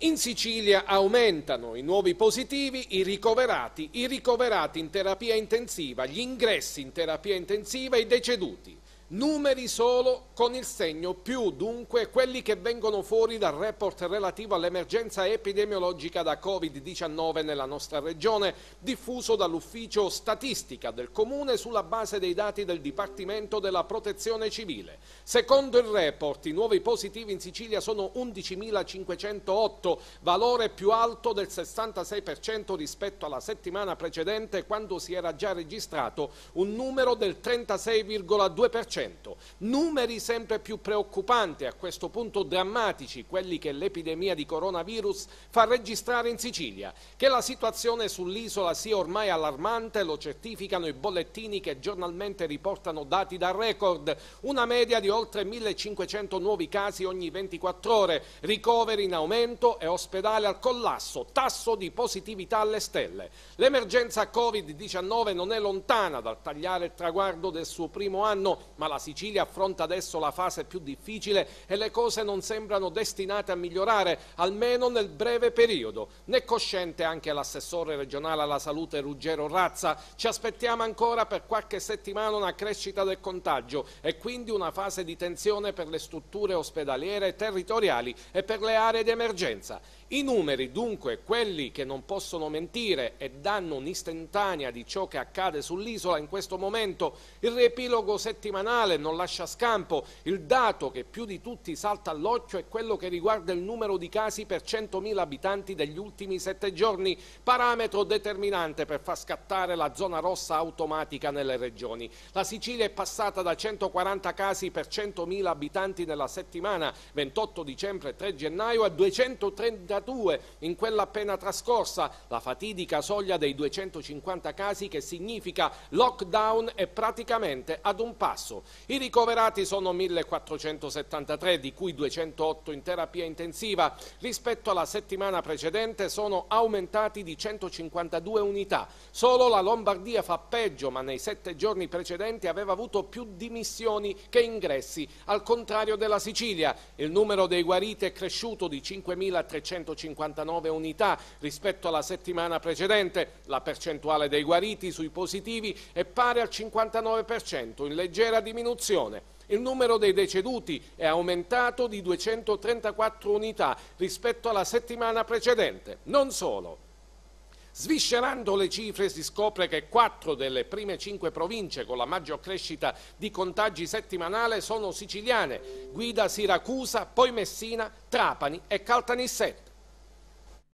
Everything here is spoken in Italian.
In Sicilia aumentano i nuovi positivi, i ricoverati, i ricoverati in terapia intensiva, gli ingressi in terapia intensiva, e i deceduti numeri solo con il segno più, dunque quelli che vengono fuori dal report relativo all'emergenza epidemiologica da Covid-19 nella nostra regione, diffuso dall'ufficio statistica del Comune sulla base dei dati del Dipartimento della Protezione Civile. Secondo il report i nuovi positivi in Sicilia sono 11.508, valore più alto del 66% rispetto alla settimana precedente quando si era già registrato un numero del 36,2%. 100%. Numeri sempre più preoccupanti, a questo punto drammatici, quelli che l'epidemia di coronavirus fa registrare in Sicilia. Che la situazione sull'isola sia ormai allarmante lo certificano i bollettini che giornalmente riportano dati da record, una media di oltre 1500 nuovi casi ogni 24 ore, ricoveri in aumento e ospedale al collasso, tasso di positività alle stelle. L'emergenza Covid-19 non è lontana dal tagliare il traguardo del suo primo anno, ma la Sicilia affronta adesso la fase più difficile e le cose non sembrano destinate a migliorare, almeno nel breve periodo. Ne è cosciente anche l'assessore regionale alla salute Ruggero Razza. Ci aspettiamo ancora per qualche settimana una crescita del contagio e quindi una fase di tensione per le strutture ospedaliere territoriali e per le aree di emergenza. I numeri, dunque, quelli che non possono mentire e danno un'istantanea di ciò che accade sull'isola in questo momento, il riepilogo settimanale non lascia scampo, il dato che più di tutti salta all'occhio è quello che riguarda il numero di casi per 100.000 abitanti degli ultimi sette giorni, parametro determinante per far scattare la zona rossa automatica nelle regioni. La Sicilia è passata da 140 casi per 100.000 abitanti nella settimana 28 dicembre 3 gennaio a 230 2002, in quella appena trascorsa, la fatidica soglia dei 250 casi che significa lockdown è praticamente ad un passo. I ricoverati sono 1473, di cui 208 in terapia intensiva. Rispetto alla settimana precedente sono aumentati di 152 unità. Solo la Lombardia fa peggio, ma nei sette giorni precedenti aveva avuto più dimissioni che ingressi, al contrario della Sicilia. Il numero dei guariti è cresciuto di 5.300 159 unità rispetto alla settimana precedente. La percentuale dei guariti sui positivi è pari al 59%, in leggera diminuzione. Il numero dei deceduti è aumentato di 234 unità rispetto alla settimana precedente. Non solo. Sviscerando le cifre si scopre che quattro delle prime cinque province con la maggior crescita di contagi settimanale sono siciliane, Guida, Siracusa, poi Messina, Trapani e Caltanissette.